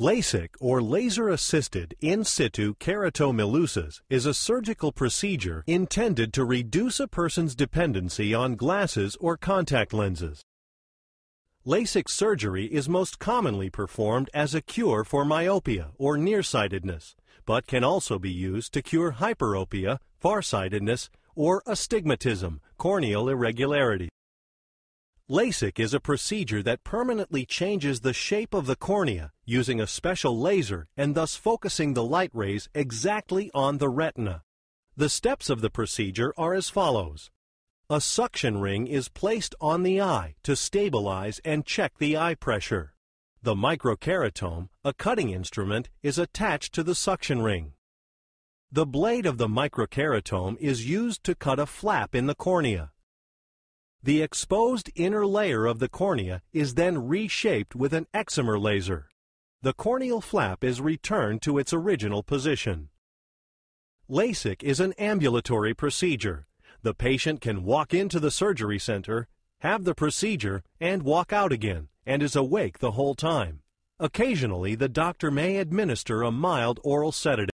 LASIK or laser assisted in situ keratomelusis is a surgical procedure intended to reduce a person's dependency on glasses or contact lenses. LASIK surgery is most commonly performed as a cure for myopia or nearsightedness, but can also be used to cure hyperopia, farsightedness, or astigmatism, corneal irregularity. LASIK is a procedure that permanently changes the shape of the cornea using a special laser and thus focusing the light rays exactly on the retina. The steps of the procedure are as follows. A suction ring is placed on the eye to stabilize and check the eye pressure. The microkeratome, a cutting instrument, is attached to the suction ring. The blade of the microkeratome is used to cut a flap in the cornea. The exposed inner layer of the cornea is then reshaped with an excimer laser. The corneal flap is returned to its original position. LASIK is an ambulatory procedure. The patient can walk into the surgery center, have the procedure, and walk out again, and is awake the whole time. Occasionally, the doctor may administer a mild oral sedative.